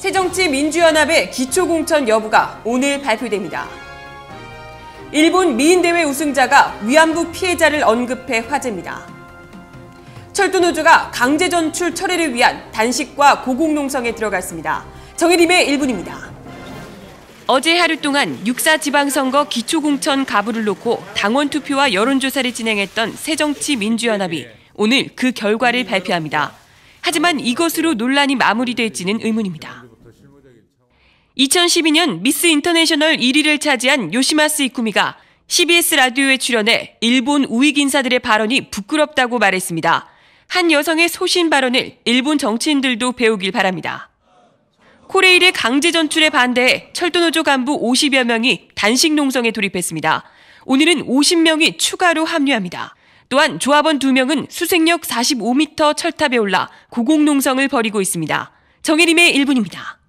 새정치민주연합의 기초공천 여부가 오늘 발표됩니다. 일본 미인대회 우승자가 위안부 피해자를 언급해 화제입니다. 철도노조가 강제전출 철회를 위한 단식과 고공농성에 들어갔습니다. 정혜림의 일분입니다 어제 하루 동안 육사 지방선거 기초공천 가부를 놓고 당원 투표와 여론조사를 진행했던 새정치민주연합이 오늘 그 결과를 발표합니다. 하지만 이것으로 논란이 마무리될지는 의문입니다. 2012년 미스 인터내셔널 1위를 차지한 요시마스 이쿠미가 CBS 라디오에 출연해 일본 우익 인사들의 발언이 부끄럽다고 말했습니다. 한 여성의 소신 발언을 일본 정치인들도 배우길 바랍니다. 코레일의 강제 전출에 반대해 철도노조 간부 50여 명이 단식 농성에 돌입했습니다. 오늘은 50명이 추가로 합류합니다. 또한 조합원 2명은 수색력 45m 철탑에 올라 고공농성을 벌이고 있습니다. 정혜림의 1분입니다.